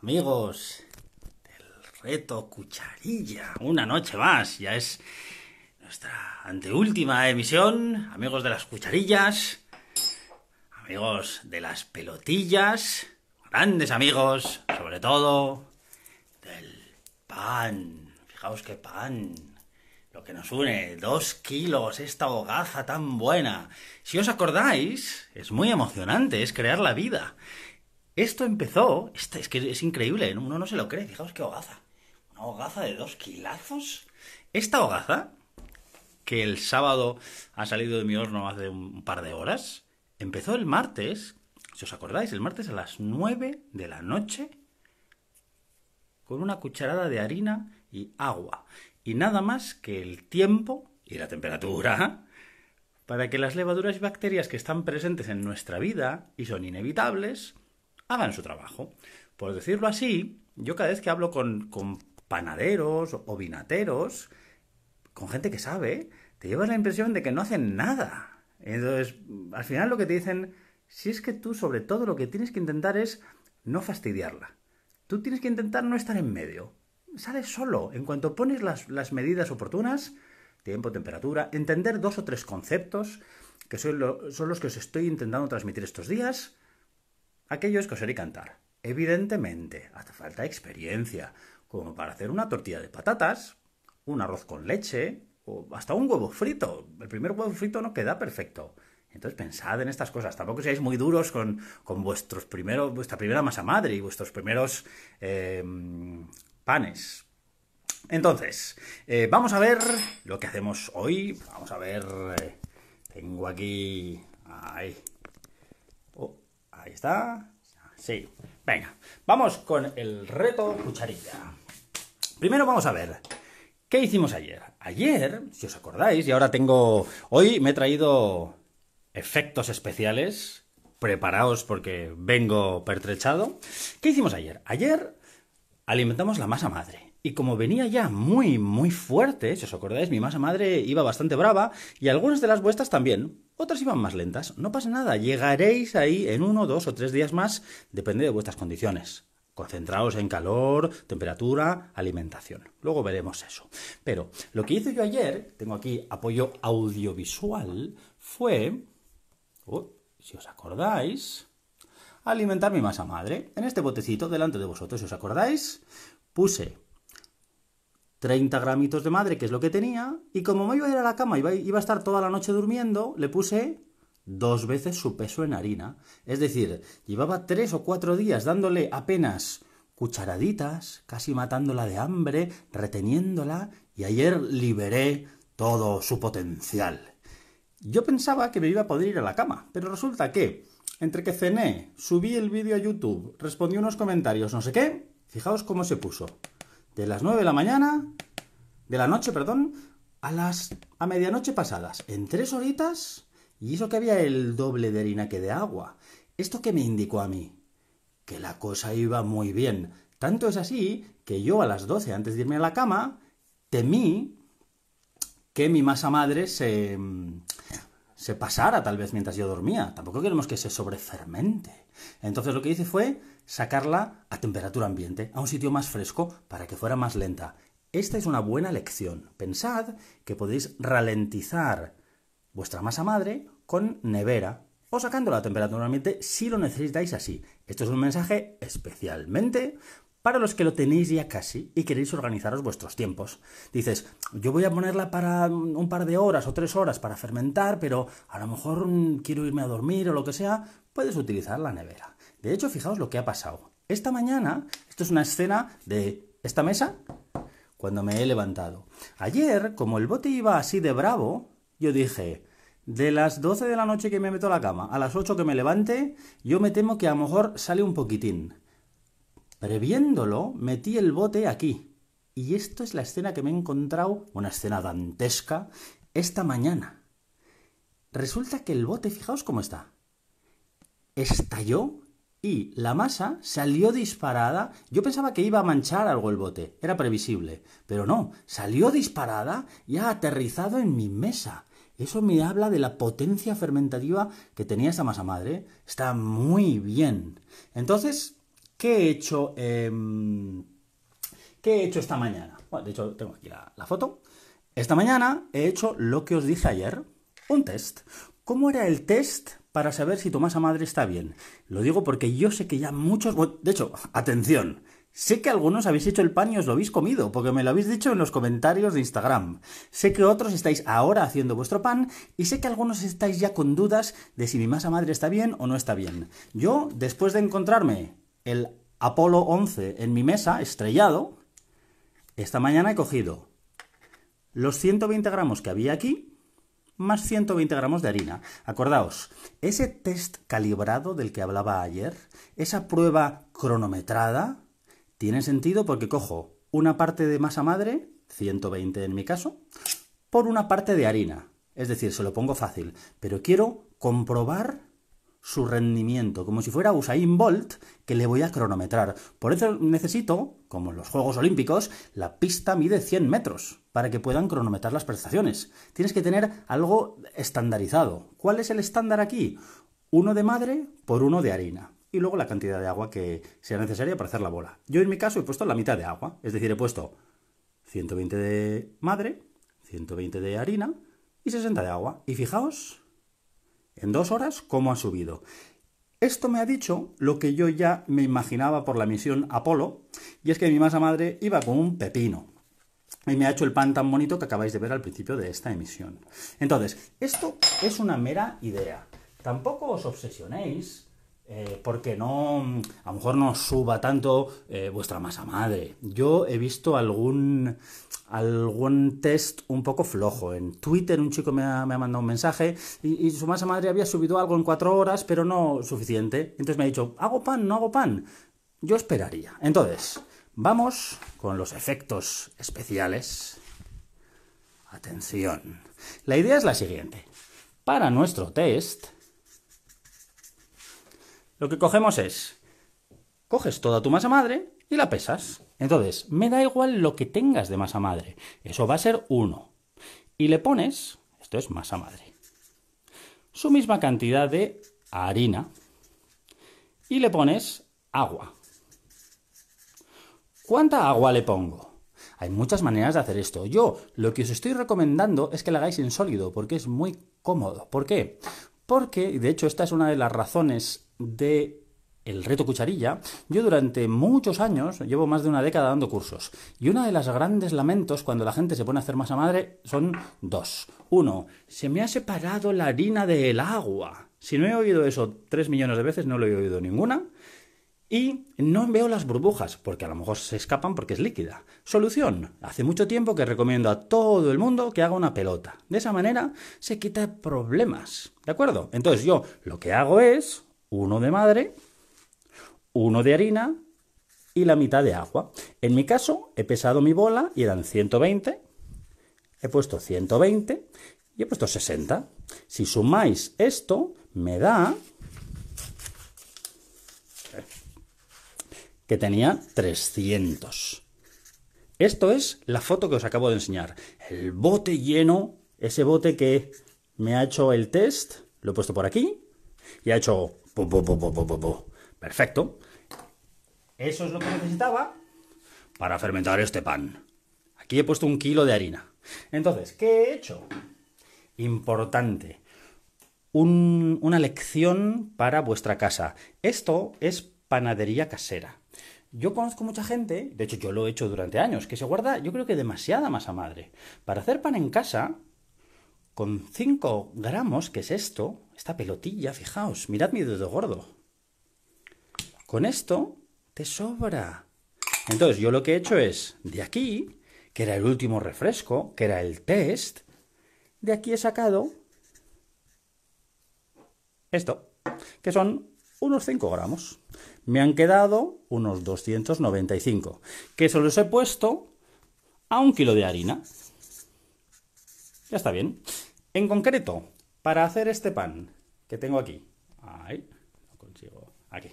amigos del reto Cucharilla. Una noche más, ya es nuestra anteúltima emisión. Amigos de las cucharillas, amigos de las pelotillas, grandes amigos, sobre todo, del pan. Fijaos qué pan. Lo que nos une, dos kilos, esta hogaza tan buena. Si os acordáis, es muy emocionante, es crear la vida. Esto empezó, este, es que es increíble, uno no se lo cree, fijaos qué hogaza. Una hogaza de dos kilazos. Esta hogaza, que el sábado ha salido de mi horno hace un par de horas, empezó el martes, si os acordáis, el martes a las nueve de la noche, con una cucharada de harina y agua. Y nada más que el tiempo y la temperatura para que las levaduras y bacterias que están presentes en nuestra vida y son inevitables, hagan su trabajo. Por decirlo así, yo cada vez que hablo con, panaderos o vinateros, con gente que sabe, te llevas la impresión de que no hacen nada. Entonces, al final lo que te dicen, si es que tú sobre todo lo que tienes que intentar es no fastidiarla. Tú tienes que intentar no estar en medio. Sales solo. En cuanto pones las, medidas oportunas, tiempo, temperatura, entender dos o tres conceptos, que son, son los que os estoy intentando transmitir estos días, Aquello es coser y cantar. Evidentemente, hace falta experiencia, como para hacer una tortilla de patatas, un arroz con leche o hasta un huevo frito. El primer huevo frito no queda perfecto. Entonces pensad en estas cosas. Tampoco seáis muy duros con, vuestros primeros, vuestra primera masa madre y vuestros primeros eh, panes. Entonces, eh, vamos a ver lo que hacemos hoy. Vamos a ver. Eh, tengo aquí. Ahí está. Sí. Venga, vamos con el reto cucharilla. Primero vamos a ver. ¿Qué hicimos ayer? Ayer, si os acordáis, y ahora tengo... Hoy me he traído efectos especiales. Preparaos porque vengo pertrechado. ¿Qué hicimos ayer? Ayer alimentamos la masa madre. Y como venía ya muy, muy fuerte, si os acordáis, mi masa madre iba bastante brava y algunas de las vuestras también. Otras iban más lentas. No pasa nada, llegaréis ahí en uno, dos o tres días más, depende de vuestras condiciones. Concentraos en calor, temperatura, alimentación. Luego veremos eso. Pero lo que hice yo ayer, tengo aquí apoyo audiovisual, fue, oh, si os acordáis, alimentar mi masa madre. En este botecito delante de vosotros, si os acordáis, puse 30 gramitos de madre, que es lo que tenía, y como me iba a ir a la cama, iba, iba a estar toda la noche durmiendo, le puse dos veces su peso en harina. Es decir, llevaba tres o cuatro días dándole apenas cucharaditas, casi matándola de hambre, reteniéndola, y ayer liberé todo su potencial. Yo pensaba que me iba a poder ir a la cama, pero resulta que, entre que cené, subí el vídeo a YouTube, respondí unos comentarios, no sé qué, fijaos cómo se puso de las 9 de la mañana, de la noche, perdón, a las a medianoche pasadas, en tres horitas, y hizo que había el doble de harina que de agua. ¿Esto que me indicó a mí? Que la cosa iba muy bien. Tanto es así que yo a las 12, antes de irme a la cama, temí que mi masa madre se se pasara tal vez mientras yo dormía. Tampoco queremos que se sobrefermente. Entonces lo que hice fue sacarla a temperatura ambiente, a un sitio más fresco, para que fuera más lenta. Esta es una buena lección. Pensad que podéis ralentizar vuestra masa madre con nevera o sacándola a temperatura ambiente si lo necesitáis así. Esto es un mensaje especialmente para los que lo tenéis ya casi y queréis organizaros vuestros tiempos. Dices, yo voy a ponerla para un par de horas o tres horas para fermentar, pero a lo mejor mm, quiero irme a dormir o lo que sea, puedes utilizar la nevera. De hecho, fijaos lo que ha pasado. Esta mañana, esto es una escena de esta mesa cuando me he levantado. Ayer, como el bote iba así de bravo, yo dije, de las 12 de la noche que me meto a la cama a las 8 que me levante, yo me temo que a lo mejor sale un poquitín. Previéndolo, metí el bote aquí. Y esto es la escena que me he encontrado, una escena dantesca, esta mañana. Resulta que el bote, fijaos cómo está, estalló y la masa salió disparada. Yo pensaba que iba a manchar algo el bote, era previsible, pero no, salió disparada y ha aterrizado en mi mesa. Eso me habla de la potencia fermentativa que tenía esa masa madre. Está muy bien. Entonces, ¿Qué he hecho, em, he hecho esta mañana? Bueno, de hecho, tengo aquí la, foto. Esta mañana he hecho lo que os dije ayer, un test. ¿Cómo era el test para saber si tu masa Madre está bien? Lo digo porque yo sé que ya muchos... de hecho, atención, Sé que algunos habéis hecho el pan y os lo habéis comido, porque me lo habéis dicho en los comentarios de Instagram. Sé que otros estáis ahora haciendo vuestro pan y sé que algunos estáis ya con dudas de si mi masa madre está bien o no está bien. Yo, después de encontrarme el Apolo 11 en mi mesa, estrellado, esta mañana he cogido los 120 gramos que había aquí, más 120 gramos de harina. Acordaos, ese test calibrado del que hablaba ayer, esa prueba cronometrada, tiene sentido porque cojo una parte de masa madre, 120 en mi caso, por una parte de harina. Es decir, se lo pongo fácil, pero quiero comprobar su rendimiento, como si fuera Usain Bolt que le voy a cronometrar. Por eso necesito, como en los Juegos Olímpicos, la pista mide 100 metros para que puedan cronometrar las prestaciones. Tienes que tener algo estandarizado. ¿Cuál es el estándar aquí? Uno de madre por uno de harina. Y luego la cantidad de agua que sea necesaria para hacer la bola. Yo en mi caso he puesto la mitad de agua, es decir, he puesto 120 de madre, 120 de harina y 60 de agua. Y fijaos en dos horas, ¿cómo ha subido? Esto me ha dicho lo que yo ya me imaginaba por la misión Apolo, y es que mi masa madre iba con un pepino. Y me ha hecho el pan tan bonito que acabáis de ver al principio de esta emisión. Entonces, esto es una mera idea. Tampoco os obsesionéis eh, porque no, mm, a lo mejor no suba tanto eh, vuestra masa madre. Yo he visto algún, algún test un poco flojo. En Twitter un chico me ha, mandado un mensaje y, y, su masa madre había subido algo en cuatro horas, pero no suficiente. Entonces me ha dicho, ¿hago pan? ¿No hago pan? Yo esperaría. Entonces, vamos con los efectos especiales. Atención. La idea es la siguiente. Para nuestro test lo que cogemos es, coges toda tu masa madre y la pesas. Entonces, me da igual lo que tengas de masa madre. Eso va a ser uno. Y le pones, esto es masa madre, su misma cantidad de harina. Y le pones agua. ¿Cuánta agua le pongo? Hay muchas maneras de hacer esto. Yo lo que os estoy recomendando es que la hagáis en sólido, porque es muy cómodo. ¿Por qué? Porque, de hecho, esta es una de las razones de el reto cucharilla, yo durante muchos años, llevo más de una década dando cursos, y una de las grandes lamentos cuando la gente se pone a hacer masa madre son dos. Uno, se me ha separado la harina del agua. Si no he oído eso tres millones de veces, no lo he oído ninguna. Y no veo las burbujas, porque a lo mejor se escapan porque es líquida. Solución. Hace mucho tiempo que recomiendo a todo el mundo que haga una pelota. De esa manera se quita problemas. ¿De acuerdo? Entonces yo lo que hago es, uno de madre, uno de harina y la mitad de agua. En mi caso, he pesado mi bola y eran 120. He puesto 120 y he puesto 60. Si sumáis esto, me da que tenía 300. Esto es la foto que os acabo de enseñar. El bote lleno, ese bote que me ha hecho el test, lo he puesto por aquí, y ha hecho Perfecto. Eso es lo que necesitaba para fermentar este pan. Aquí he puesto un kilo de harina. Entonces, ¿qué he hecho? Importante. una lección para vuestra casa. Esto es panadería casera. Yo conozco mucha gente, de hecho yo lo he hecho durante años, que se guarda yo creo que demasiada masa madre. Para hacer pan en casa con 5 gramos, que es esto, esta pelotilla, fijaos, mirad mi dedo gordo. Con esto te sobra. Entonces yo lo que he hecho es, de aquí, que era el último refresco, que era el test, de aquí he sacado esto, que son unos 5 gramos. Me han quedado unos 295, que se los he puesto a un kilo de harina. Ya está bien. En concreto, para hacer este pan que tengo aquí. Ahí, lo consigo. Aquí.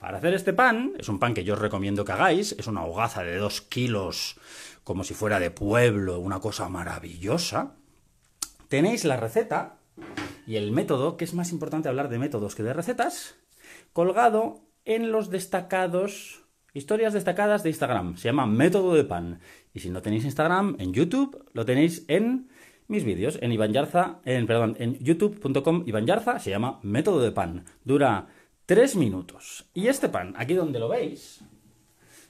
Para hacer este pan, es un pan que yo os recomiendo que hagáis, es una hogaza de dos kilos, como si fuera de pueblo, una cosa maravillosa. Tenéis la receta y el método, que es más importante hablar de métodos que de recetas, colgado en los destacados, historias destacadas de Instagram. Se llama método de pan. Y si no tenéis Instagram, en YouTube, lo tenéis en mis vídeos, en Iván en, en youtube.com Iván Yarza, se llama Método de Pan. Dura 3 minutos. Y este pan, aquí donde lo veis,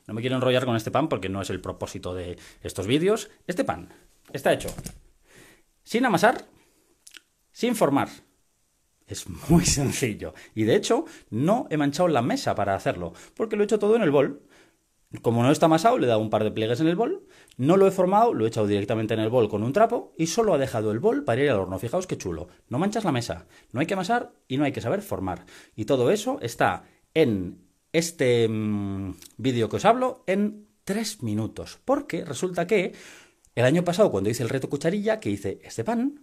no me quiero enrollar con este pan porque no es el propósito de estos vídeos. Este pan está hecho sin amasar, sin formar. Es muy sencillo. Y de hecho, no he manchado la mesa para hacerlo, porque lo he hecho todo en el bol. Como no está amasado, le he dado un par de pliegues en el bol, no lo he formado, lo he echado directamente en el bol con un trapo y solo ha dejado el bol para ir al horno. Fijaos qué chulo. No manchas la mesa, no hay que amasar y no hay que saber formar. Y todo eso está en este mm, vídeo que os hablo en tres minutos. Porque resulta que el año pasado, cuando hice el reto cucharilla, que hice este pan,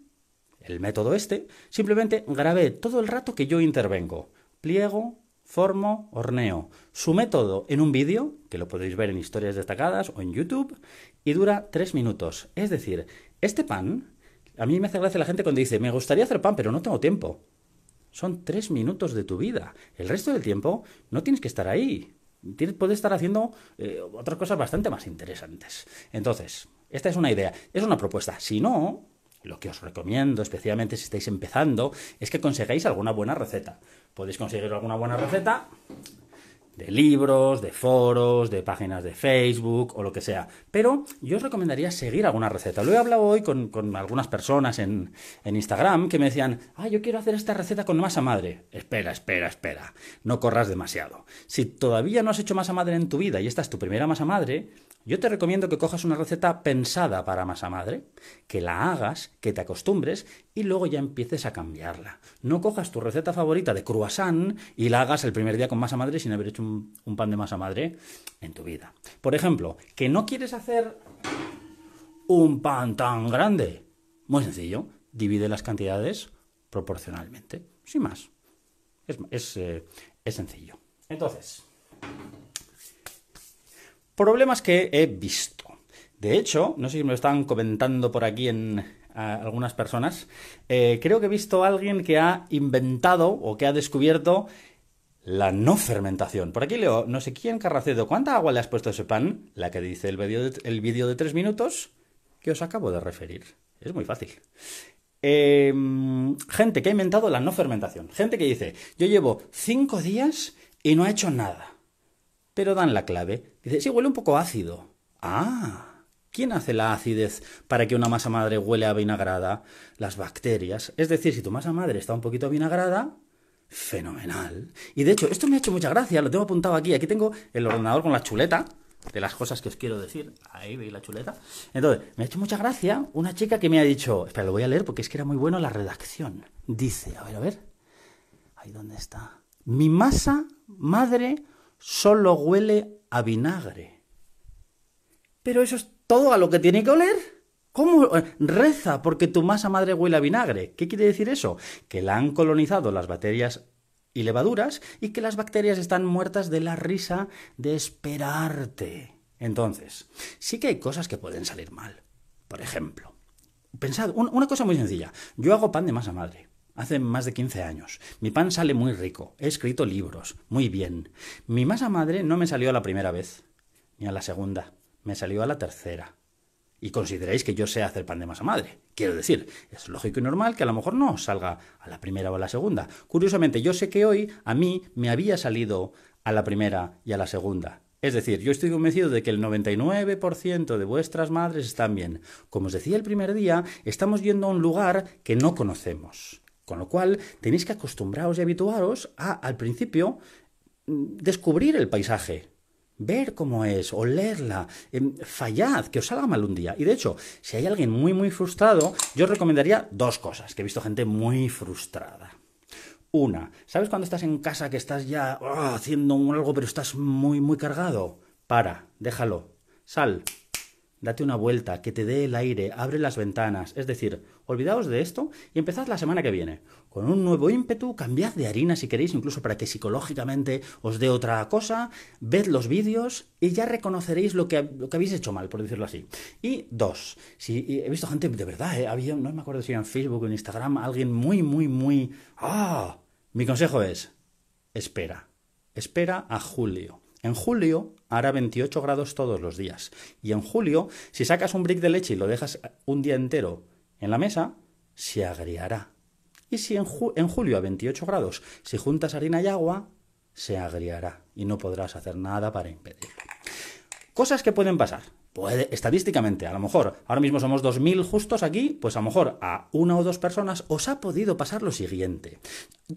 el método este, simplemente grabé todo el rato que yo intervengo. Pliego, Formo Horneo. Su método en un vídeo, que lo podéis ver en historias destacadas o en YouTube, y dura tres minutos. Es decir, este pan, a mí me hace gracia la gente cuando dice, me gustaría hacer pan, pero no tengo tiempo. Son tres minutos de tu vida. El resto del tiempo no tienes que estar ahí. puedes estar haciendo eh, otras cosas bastante más interesantes. Entonces, esta es una idea, es una propuesta. Si no, lo que os recomiendo, especialmente si estáis empezando, es que conseguáis alguna buena receta. Podéis conseguir alguna buena receta de libros, de foros, de páginas de Facebook o lo que sea. Pero yo os recomendaría seguir alguna receta. Lo he hablado hoy con, algunas personas en, en, Instagram que me decían, ah, yo quiero hacer esta receta con masa madre. Espera, espera, espera. No corras demasiado. Si todavía no has hecho masa madre en tu vida y esta es tu primera masa madre, yo te recomiendo que cojas una receta pensada para masa madre, que la hagas, que te acostumbres y luego ya empieces a cambiarla. No cojas tu receta favorita de croissant y la hagas el primer día con masa madre sin haber hecho un, pan de masa madre en tu vida. Por ejemplo, que no quieres hacer un pan tan grande. Muy sencillo, divide las cantidades proporcionalmente, sin más. es eh, sencillo. Entonces... Problemas que he visto. De hecho, no sé si me lo están comentando por aquí en algunas personas, eh, creo que he visto a alguien que ha inventado o que ha descubierto la no fermentación. Por aquí leo, no sé quién, Carracedo, ¿cuánta agua le has puesto a ese pan? La que dice el vídeo de, de tres minutos que os acabo de referir. Es muy fácil. Em, gente que ha inventado la no fermentación. Gente que dice, yo llevo cinco días y no ha hecho nada pero dan la clave. Dice, sí, huele un poco ácido. Ah. ¿Quién hace la acidez para que una masa madre huele a vinagrada? Las bacterias. Es decir, si tu masa madre está un poquito vinagrada, fenomenal. Y de hecho, esto me ha hecho mucha gracia, lo tengo apuntado aquí. Aquí tengo el ordenador con la chuleta de las cosas que os quiero decir. Ahí veis la chuleta. Entonces, me ha hecho mucha gracia una chica que me ha dicho, espera, lo voy a leer porque es que era muy bueno la redacción. Dice, a ver, a ver. Ahí dónde está. Mi masa madre solo huele a vinagre. Pero eso es todo a lo que tiene que oler. ¿Cómo? Eh, reza porque tu masa madre huele a vinagre. ¿Qué quiere decir eso? Que la han colonizado las bacterias y levaduras y que las bacterias están muertas de la risa de esperarte. Entonces, sí que hay cosas que pueden salir mal. Por ejemplo, pensad, una cosa muy sencilla. Yo hago pan de masa madre. Hace más de 15 años. Mi pan sale muy rico. He escrito libros. Muy bien. Mi masa madre no me salió a la primera vez. Ni a la segunda. Me salió a la tercera. Y consideráis que yo sé hacer pan de masa madre. Quiero decir, es lógico y normal que a lo mejor no salga a la primera o a la segunda. Curiosamente, yo sé que hoy a mí me había salido a la primera y a la segunda. Es decir, yo estoy convencido de que el 99% de vuestras madres están bien. Como os decía el primer día, estamos yendo a un lugar que no conocemos. Con lo cual, tenéis que acostumbraros y habituaros a, al principio, mm, descubrir el paisaje, ver cómo es, olerla, em, fallad, que os salga mal un día. Y de hecho, si hay alguien muy, muy frustrado, yo os recomendaría dos cosas, que he visto gente muy frustrada. Una, ¿sabes cuando estás en casa que estás ya ah, haciendo algo pero estás muy, muy cargado? Para, déjalo, sal, date una vuelta, que te dé el aire, abre las ventanas. Es decir, olvidaos de esto y empezad la semana que viene. Con un nuevo ímpetu, cambiad de harina si queréis, incluso para que psicológicamente os dé otra cosa, ved los vídeos y ya reconoceréis lo que, habéis hecho mal, por decirlo así. Y dos, si he visto gente, de verdad, ¿eh? había, no me acuerdo si era en Facebook o en Instagram, alguien muy, muy, muy... ¡Ah! Mi consejo es, espera, espera a julio. En julio hará 28 grados todos los días. Y en julio, si sacas un brick de leche y lo dejas un día entero en la mesa, se agriará. Y si en, julio a 28 grados, si juntas harina y agua, se agriará y no podrás hacer nada para impedirlo. Cosas que pueden pasar. estadísticamente, a lo mejor, ahora mismo somos 2.000 justos aquí, pues a lo mejor a una o dos personas os ha podido pasar lo siguiente.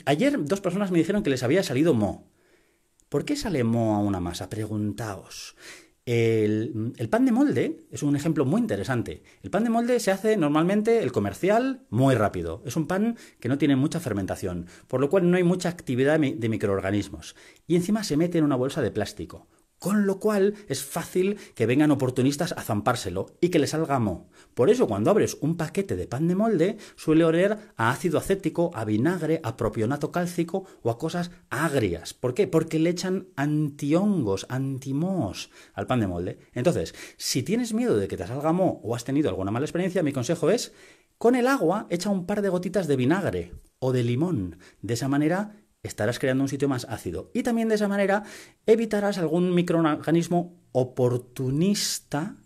Ayer dos personas me dijeron que les había salido mo. ¿Por qué sale moho a una masa? Preguntaos. el, pan de molde es un ejemplo muy interesante. El pan de molde se hace normalmente el comercial muy rápido. Es un pan que no tiene mucha fermentación, por lo cual no hay mucha actividad de microorganismos. Y encima se mete en una bolsa de plástico. Con lo cual es fácil que vengan oportunistas a zampárselo y que le salga mo. Por eso cuando abres un paquete de pan de molde suele oler a ácido acético, a vinagre, a propionato cálcico o a cosas agrias. ¿Por qué? Porque le echan antihongos, antimos al pan de molde. Entonces, si tienes miedo de que te salga mo o has tenido alguna mala experiencia, mi consejo es con el agua echa un par de gotitas de vinagre o de limón. De esa manera estarás creando un sitio más ácido. Y también de esa manera evitarás algún microorganismo oportunista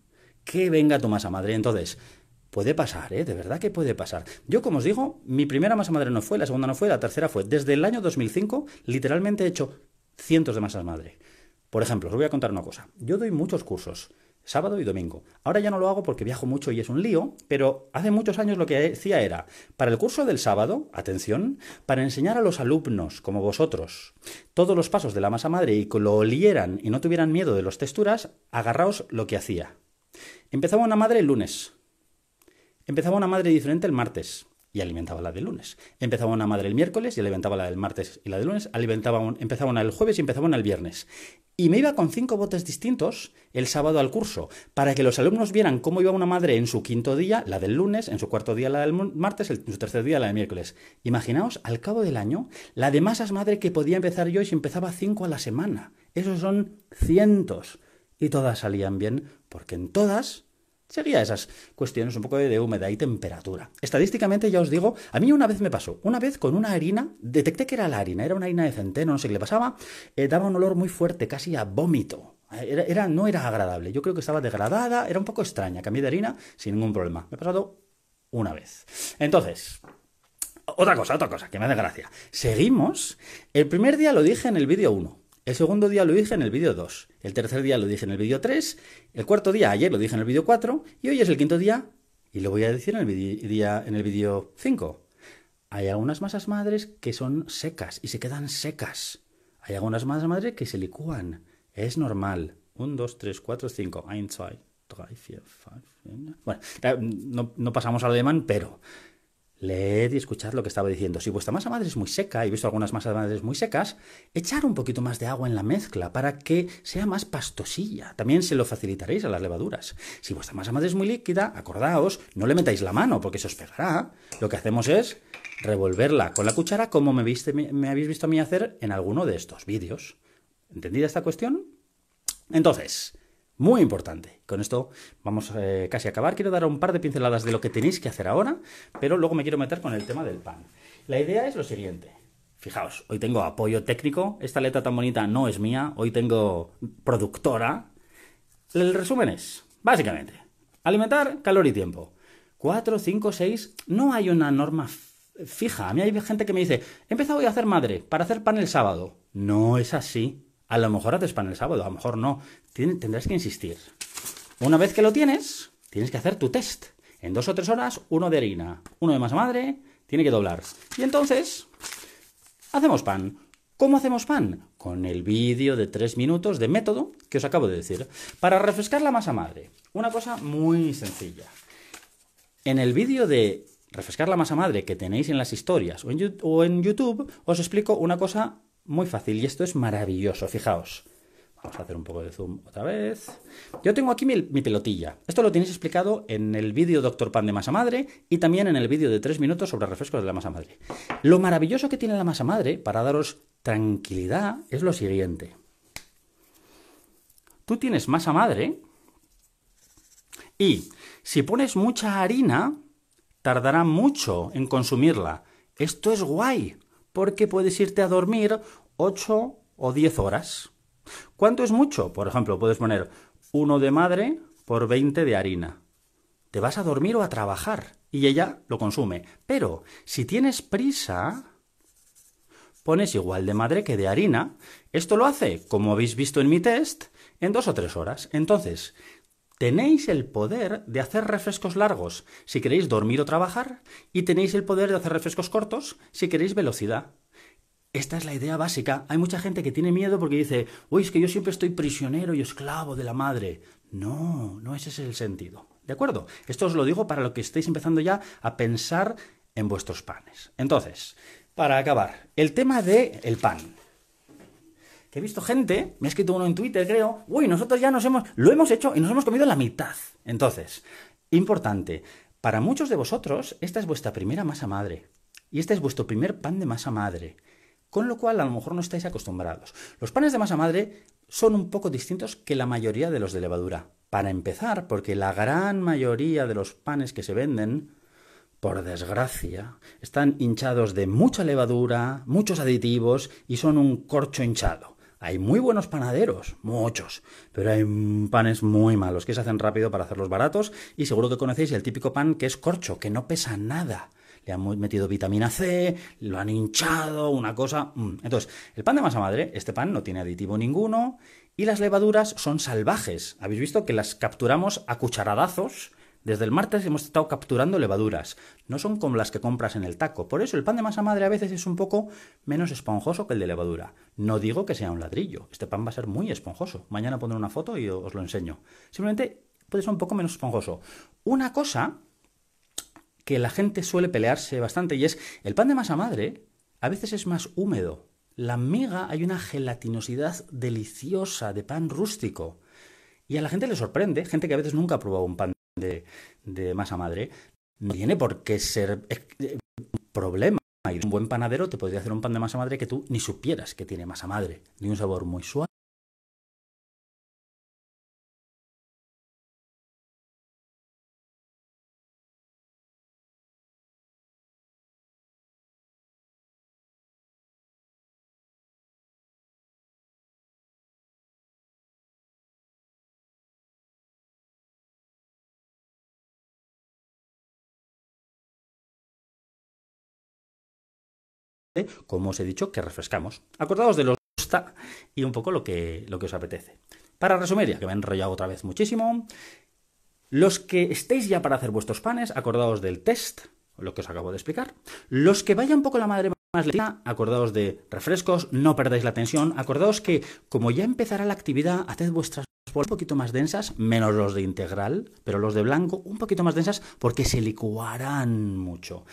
que venga a tu masa madre. Entonces, puede pasar, ¿eh? De verdad que puede pasar. Yo, como os digo, mi primera masa madre no fue, la segunda no fue, la tercera fue. Desde el año 2005, literalmente he hecho cientos de masas madre. Por ejemplo, os voy a contar una cosa. Yo doy muchos cursos sábado y domingo. Ahora ya no lo hago porque viajo mucho y es un lío, pero hace muchos años lo que hacía era, para el curso del sábado, atención, para enseñar a los alumnos, como vosotros, todos los pasos de la masa madre y que lo olieran y no tuvieran miedo de las texturas, agarraos lo que hacía. Empezaba una madre el lunes. Empezaba una madre diferente el martes y alimentaba la del lunes. Empezaba una madre el miércoles y alimentaba la del martes y la del lunes, alimentaba empezaba una el jueves y empezaba una el viernes. Y me iba con cinco botes distintos el sábado al curso, para que los alumnos vieran cómo iba una madre en su quinto día, la del lunes, en su cuarto día la del martes, en su tercer día la del miércoles. Imaginaos, al cabo del año, la de masas madre que podía empezar yo y si empezaba cinco a la semana. Esos son cientos. Y todas salían bien, porque en todas Seguía esas cuestiones un poco de humedad y temperatura. Estadísticamente, ya os digo, a mí una vez me pasó. Una vez con una harina, detecté que era la harina, era una harina de centeno, no sé qué le pasaba, eh, daba un olor muy fuerte, casi a vómito. Eh, no era agradable. Yo creo que estaba degradada, era un poco extraña. Cambié de harina sin ningún problema. Me ha pasado una vez. Entonces, otra cosa, otra cosa, que me hace gracia. Seguimos. El primer día lo dije en el vídeo 1. El segundo día lo dije en el vídeo 2, el tercer día lo dije en el vídeo 3, el cuarto día ayer lo dije en el vídeo 4 y hoy es el quinto día y lo voy a decir en el vídeo 5. Hay algunas masas madres que son secas y se quedan secas. Hay algunas masas madres que se licúan. Es normal. 1, 2, 3, 4, 5. 1, 2, 3, 4, 5. Bueno, no, no pasamos al alemán, pero leed y escuchad lo que estaba diciendo. Si vuestra masa madre es muy seca, he visto algunas masas madres muy secas, echar un poquito más de agua en la mezcla para que sea más pastosilla. También se lo facilitaréis a las levaduras. Si vuestra masa madre es muy líquida, acordaos, no le metáis la mano porque se os pegará. Lo que hacemos es revolverla con la cuchara como me, me habéis visto a mí hacer en alguno de estos vídeos. ¿Entendida esta cuestión? Entonces, muy importante. Con esto vamos eh, casi a acabar. Quiero dar un par de pinceladas de lo que tenéis que hacer ahora, pero luego me quiero meter con el tema del pan. La idea es lo siguiente. Fijaos, hoy tengo apoyo técnico. Esta letra tan bonita no es mía. Hoy tengo productora. El resumen es, básicamente, alimentar, calor y tiempo. 4, 5, 6, no hay una norma fija. A mí hay gente que me dice, he empezado hoy a hacer madre para hacer pan el sábado. No es así. A lo mejor haces pan el sábado, a lo mejor no. tendrás que insistir. Una vez que lo tienes, tienes que hacer tu test. En dos o tres horas, uno de harina, uno de masa madre, tiene que doblar. Y entonces, hacemos pan. ¿Cómo hacemos pan? Con el vídeo de tres minutos de método que os acabo de decir. Para refrescar la masa madre, una cosa muy sencilla. En el vídeo de refrescar la masa madre que tenéis en las historias o en YouTube, os explico una cosa muy fácil, y esto es maravilloso, fijaos. Vamos a hacer un poco de zoom otra vez. Yo tengo aquí mi, pelotilla. Esto lo tenéis explicado en el vídeo Doctor Pan de masa madre y también en el vídeo de 3 minutos sobre refrescos de la masa madre. Lo maravilloso que tiene la masa madre, para daros tranquilidad, es lo siguiente. Tú tienes masa madre y si pones mucha harina, tardará mucho en consumirla. Esto es guay porque puedes irte a dormir 8 o 10 horas. ¿Cuánto es mucho? Por ejemplo, puedes poner 1 de madre por 20 de harina. Te vas a dormir o a trabajar y ella lo consume. Pero si tienes prisa, pones igual de madre que de harina. Esto lo hace, como habéis visto en mi test, en 2 o 3 horas. Entonces, Tenéis el poder de hacer refrescos largos si queréis dormir o trabajar y tenéis el poder de hacer refrescos cortos si queréis velocidad. Esta es la idea básica. Hay mucha gente que tiene miedo porque dice, uy, es que yo siempre estoy prisionero y esclavo de la madre. No, no ese es el sentido. ¿De acuerdo? Esto os lo digo para lo que estéis empezando ya a pensar en vuestros panes. Entonces, para acabar, el tema del pan que he visto gente, me ha escrito uno en Twitter, creo, uy, nosotros ya nos hemos, lo hemos hecho y nos hemos comido la mitad. Entonces, importante, para muchos de vosotros, esta es vuestra primera masa madre. Y este es vuestro primer pan de masa madre. Con lo cual, a lo mejor no estáis acostumbrados. Los panes de masa madre son un poco distintos que la mayoría de los de levadura. Para empezar, porque la gran mayoría de los panes que se venden, por desgracia, están hinchados de mucha levadura, muchos aditivos y son un corcho hinchado. Hay muy buenos panaderos, muchos, pero hay panes muy malos que se hacen rápido para hacerlos baratos y seguro que conocéis el típico pan que es corcho, que no pesa nada le han metido vitamina C, lo han hinchado, una cosa. Mm. Entonces, el pan de masa madre, este pan no tiene aditivo ninguno y las levaduras son salvajes. Habéis visto que las capturamos a cucharadazos desde el martes hemos estado capturando levaduras. No son como las que compras en el taco. Por eso el pan de masa madre a veces es un poco menos esponjoso que el de levadura. No digo que sea un ladrillo. Este pan va a ser muy esponjoso. Mañana pondré una foto y os lo enseño. Simplemente puede ser un poco menos esponjoso. Una cosa que la gente suele pelearse bastante y es el pan de masa madre a veces es más húmedo. La miga hay una gelatinosidad deliciosa de pan rústico. Y a la gente le sorprende, gente que a veces nunca ha probado un pan de, masa madre, no tiene por qué ser eh, problema. Y un buen panadero te podría hacer un pan de masa madre que tú ni supieras que tiene masa madre, ni un sabor muy suave, como os he dicho, que refrescamos. Acordaos de los gusta y un poco lo que, lo que os apetece. Para resumir, ya que me he enrollado otra vez muchísimo, los que estéis ya para hacer vuestros panes, acordaos del test, lo que os acabo de explicar. Los que vayan un poco la madre más lenta, acordaos de refrescos, no perdáis la tensión, acordaos que como ya empezará la actividad, haced vuestras un poquito más densas, menos los de integral, pero los de blanco un poquito más densas porque se licuarán mucho.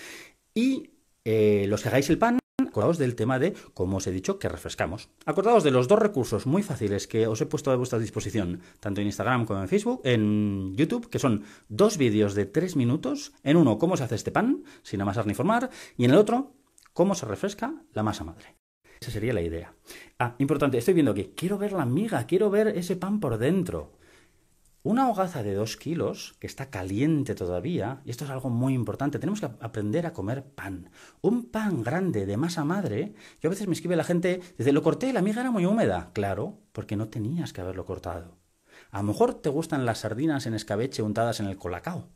Y eh, los que hagáis el pan, acordaos del tema de, como os he dicho, que refrescamos. Acordaos de los dos recursos muy fáciles que os he puesto a vuestra disposición, tanto en Instagram como en Facebook, en YouTube, que son dos vídeos de tres minutos, en uno cómo se hace este pan, sin amasar ni formar, y en el otro cómo se refresca la masa madre. Esa sería la idea. Ah, importante, estoy viendo que quiero ver la miga, quiero ver ese pan por dentro. Una hogaza de 2 kilos, que está caliente todavía, y esto es algo muy importante, tenemos que aprender a comer pan. Un pan grande de masa madre, yo a veces me escribe la gente, desde lo corté, la miga era muy húmeda. Claro, porque no tenías que haberlo cortado. A lo mejor te gustan las sardinas en escabeche untadas en el colacao.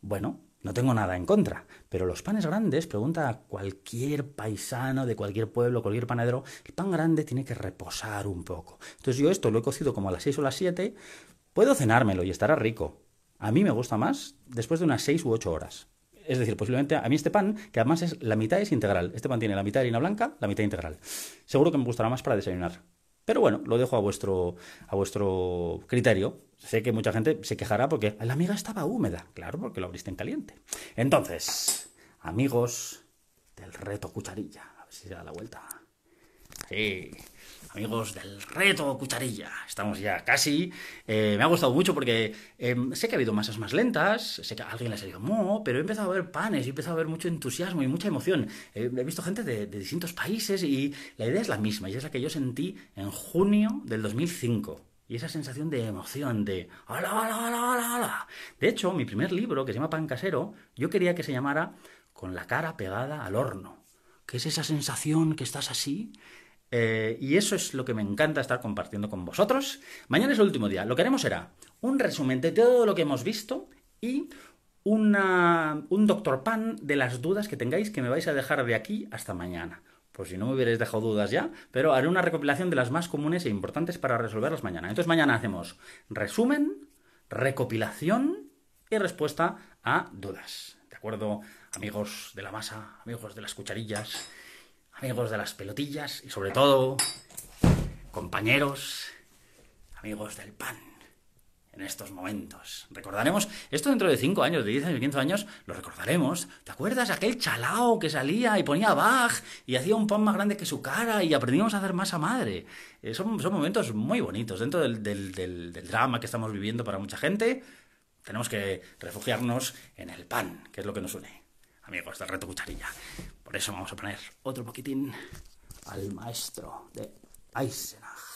Bueno, no tengo nada en contra, pero los panes grandes, pregunta a cualquier paisano de cualquier pueblo, cualquier panadero, el pan grande tiene que reposar un poco. Entonces yo esto lo he cocido como a las 6 o las 7, Puedo cenármelo y estará rico. A mí me gusta más después de unas 6 u 8 horas. Es decir, posiblemente a mí este pan, que además es la mitad es integral. Este pan tiene la mitad de harina blanca, la mitad integral. Seguro que me gustará más para desayunar. Pero bueno, lo dejo a vuestro, a vuestro criterio. Sé que mucha gente se quejará porque la miga estaba húmeda. Claro, porque lo abriste en caliente. Entonces, amigos del reto cucharilla. A ver si se da la vuelta. Sí amigos del reto cucharilla. Estamos ya casi. Eh, me ha gustado mucho porque eh, sé que ha habido masas más lentas, sé que a alguien las llamó, pero he empezado a ver panes, he empezado a ver mucho entusiasmo y mucha emoción. Eh, he visto gente de, distintos países y la idea es la misma y es la que yo sentí en junio del 2005. Y esa sensación de emoción, de ¡Hola, hola, hola, hola, hola! De hecho, mi primer libro, que se llama Pan Casero, yo quería que se llamara Con la cara pegada al horno. Que es esa sensación que estás así eh, y eso es lo que me encanta estar compartiendo con vosotros. Mañana es el último día. Lo que haremos será un resumen de todo lo que hemos visto y un doctor pan de las dudas que tengáis que me vais a dejar de aquí hasta mañana. Pues si no me hubierais dejado dudas ya, pero haré una recopilación de las más comunes e importantes para resolverlas mañana. Entonces mañana hacemos resumen, recopilación y respuesta a dudas. ¿De acuerdo, amigos de la masa, amigos de las cucharillas? amigos de las pelotillas y sobre todo compañeros, amigos del pan. En estos momentos. Recordaremos, esto dentro de 5 años, de 10 años, 15 años, lo recordaremos. ¿Te acuerdas aquel chalao que salía y ponía Bach y hacía un pan más grande que su cara y aprendimos a hacer masa madre? Eh, son, momentos muy bonitos dentro del, del drama que estamos viviendo para mucha gente. Tenemos que refugiarnos en el pan, que es lo que nos une. Amigos del reto cucharilla. Por eso vamos a poner otro poquitín al maestro de Eisenach.